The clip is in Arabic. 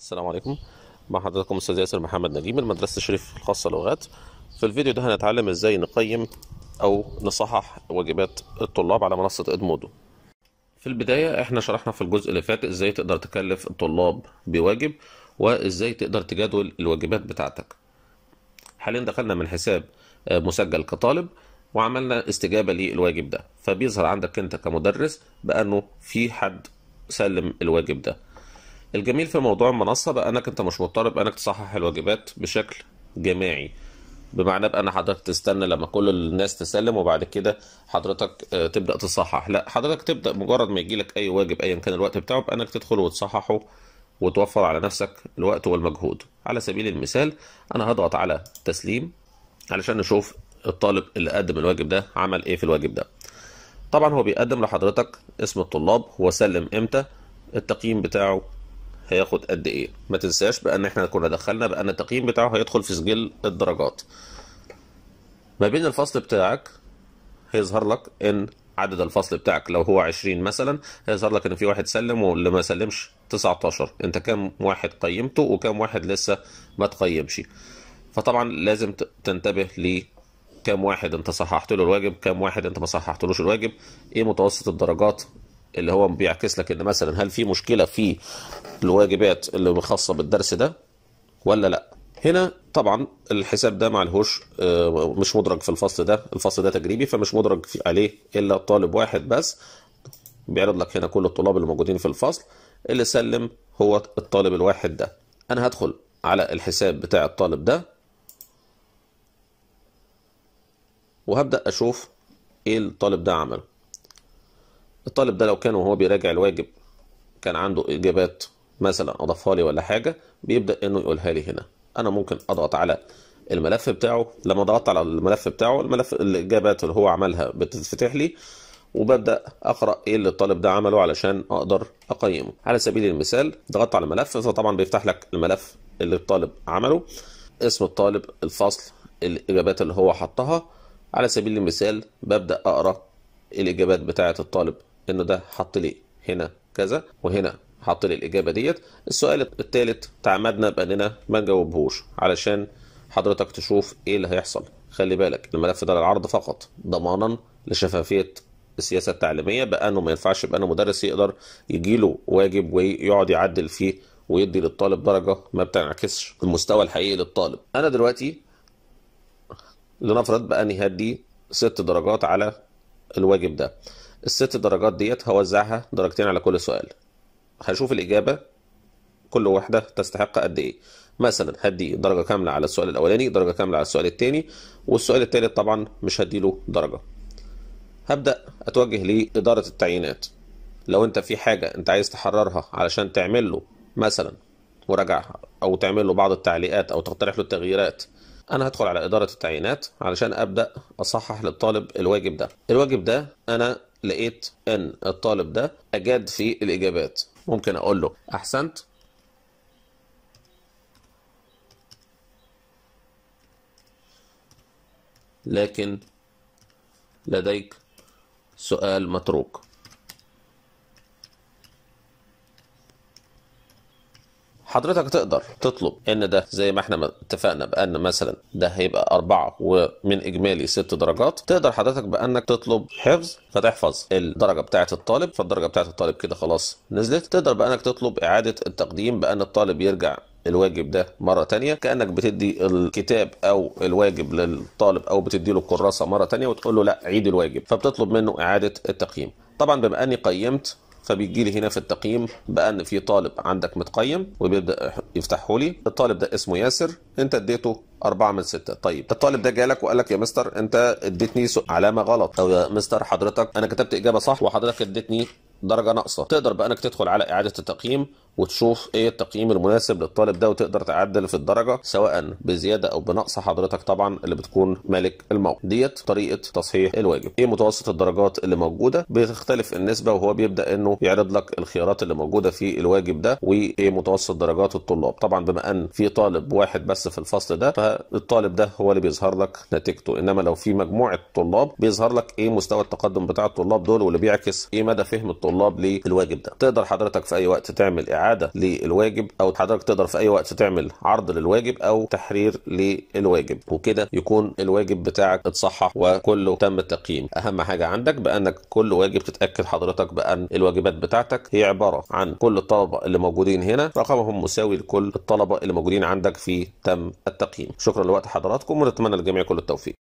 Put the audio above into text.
السلام عليكم مع حضراتكم استاذ ياسر محمد نجيب من مدرسه الشريف الخاصه لغات في الفيديو ده هنتعلم ازاي نقيم او نصحح واجبات الطلاب على منصه ادمودو في البدايه احنا شرحنا في الجزء اللي فات ازاي تقدر تكلف الطلاب بواجب وازاي تقدر تجدول الواجبات بتاعتك حاليا دخلنا من حساب آه، مسجل كطالب وعملنا استجابه للواجب ده فبيظهر عندك انت كمدرس بانه في حد سلم الواجب ده الجميل في موضوع المنصة بقى انك انت مش مضطر انك تصحح الواجبات بشكل جماعي بمعنى بقى ان حضرتك تستنى لما كل الناس تسلم وبعد كده حضرتك آه، تبدا تصحح لا حضرتك تبدا مجرد ما يجي لك اي واجب ايا كان الوقت بتاعه بانك تدخل وتصححه وتوفر على نفسك الوقت والمجهود على سبيل المثال انا هضغط على تسليم علشان نشوف الطالب اللي قدم الواجب ده عمل ايه في الواجب ده طبعا هو بيقدم لحضرتك اسم الطلاب هو سلم امتى التقييم بتاعه هياخد قد ايه ما تنساش بان احنا كنا دخلنا بان التقييم بتاعه هيدخل في سجل الدرجات ما بين الفصل بتاعك هيظهر لك ان عدد الفصل بتاعك لو هو 20 مثلا هيظهر لك ان في واحد سلم واللي ما سلمش 19 انت كام واحد قيمته وكام واحد لسه ما تقيمش فطبعا لازم تنتبه ل كام واحد انت صححت له الواجب كام واحد انت ما صححتلوش الواجب ايه متوسط الدرجات اللي هو بيعكس لك ان مثلا هل في مشكله في الواجبات اللي خاصه بالدرس ده ولا لا هنا طبعا الحساب ده معلهوش آه، مش مدرج في الفصل ده الفصل ده تجريبي فمش مدرج عليه الا طالب واحد بس بيعرض لك هنا كل الطلاب اللي موجودين في الفصل اللي سلم هو الطالب الواحد ده انا هدخل على الحساب بتاع الطالب ده وهبدا اشوف ايه الطالب ده عمله الطالب ده لو كان وهو بيراجع الواجب كان عنده إجابات مثلا أضافها لي ولا حاجة بيبدأ إنه يقولها لي هنا أنا ممكن أضغط على الملف بتاعه لما ضغطت على الملف بتاعه الملف الإجابات اللي هو عملها بتتفتح لي وببدا اقرا ايه اللي الطالب ده عمله علشان اقدر اقيمه على سبيل المثال ضغطت على الملف فطبعا بيفتح لك الملف اللي الطالب عمله اسم الطالب الفصل الاجابات اللي هو حطها على سبيل المثال ببدا اقرا الاجابات بتاعه الطالب انه ده حط لي هنا كذا وهنا حط لي الاجابه ديت السؤال الثالث تعمدنا باننا ما نجاوبهوش علشان حضرتك تشوف ايه اللي هيحصل خلي بالك الملف ده للعرض فقط ضمانا لشفافيه السياسه التعليميه بانه ما ينفعش بانه مدرس يقدر يجي له واجب ويقعد يعدل فيه ويدي للطالب درجه ما بتنعكسش المستوى الحقيقي للطالب انا دلوقتي لنفرض باني هدي ست درجات على الواجب ده الست درجات ديت هوزعها درجتين على كل سؤال هشوف الإجابة كل واحدة تستحق قد إيه مثلا هدي درجة كاملة على السؤال الأولاني درجة كاملة على السؤال الثاني والسؤال الثالث طبعا مش هديله درجة هبدأ أتوجه لإدارة التعيينات لو أنت في حاجة أنت عايز تحررها علشان تعمل له مثلا مراجعة أو تعمل له بعض التعليقات أو تقترح له التغييرات أنا هدخل على إدارة التعيينات علشان أبدأ أصحح للطالب الواجب ده الواجب ده أنا لقيت ان الطالب ده اجاد في الاجابات ممكن اقول له احسنت لكن لديك سؤال متروك حضرتك تقدر تطلب ان ده زي ما احنا اتفقنا بان مثلا ده هيبقى أربعة ومن إجمالي ست درجات تقدر حضرتك بأنك تطلب حفظ فتحفظ الدرجة بتاعة الطالب فالدرجة بتاعة الطالب كده خلاص نزلت تقدر بأنك تطلب إعادة التقديم بأن الطالب يرجع الواجب ده مرة تانية كأنك بتدي الكتاب أو الواجب للطالب أو بتدي له الكراسة مرة تانية وتقول له لا عيد الواجب فبتطلب منه إعادة التقييم طبعا بما أني قيمت فبيجي لي هنا في التقييم بقى ان في طالب عندك متقيم وبيبدا يفتحه لي الطالب ده اسمه ياسر انت اديته أربعة من ستة طيب الطالب ده جالك وقال لك يا مستر أنت اديتني علامة غلط أو يا مستر حضرتك أنا كتبت إجابة صح وحضرتك اديتني درجة ناقصة تقدر بقى أنك تدخل على إعادة التقييم وتشوف ايه التقييم المناسب للطالب ده وتقدر تعدل في الدرجه سواء بزياده او بنقص حضرتك طبعا اللي بتكون مالك الموقع ديت طريقه تصحيح الواجب ايه متوسط الدرجات اللي موجوده بتختلف النسبه وهو بيبدا انه يعرض لك الخيارات اللي موجوده في الواجب ده وايه متوسط درجات الطلاب طبعا بما ان في طالب واحد بس في الفصل ده فالطالب ده هو اللي بيظهر لك نتيجته انما لو في مجموعه طلاب بيظهر لك ايه مستوى التقدم بتاع الطلاب دول واللي بيعكس ايه مدى فهم الطلاب للواجب ده تقدر حضرتك في اي وقت تعمل اعاده اعاده للواجب او حضرتك تقدر في اي وقت تعمل عرض للواجب او تحرير للواجب وكده يكون الواجب بتاعك اتصحح وكله تم التقييم اهم حاجه عندك بانك كل واجب تتاكد حضرتك بان الواجبات بتاعتك هي عباره عن كل الطلبه اللي موجودين هنا رقمهم مساوي لكل الطلبه اللي موجودين عندك في تم التقييم شكرا لوقت حضراتكم ونتمنى للجميع كل التوفيق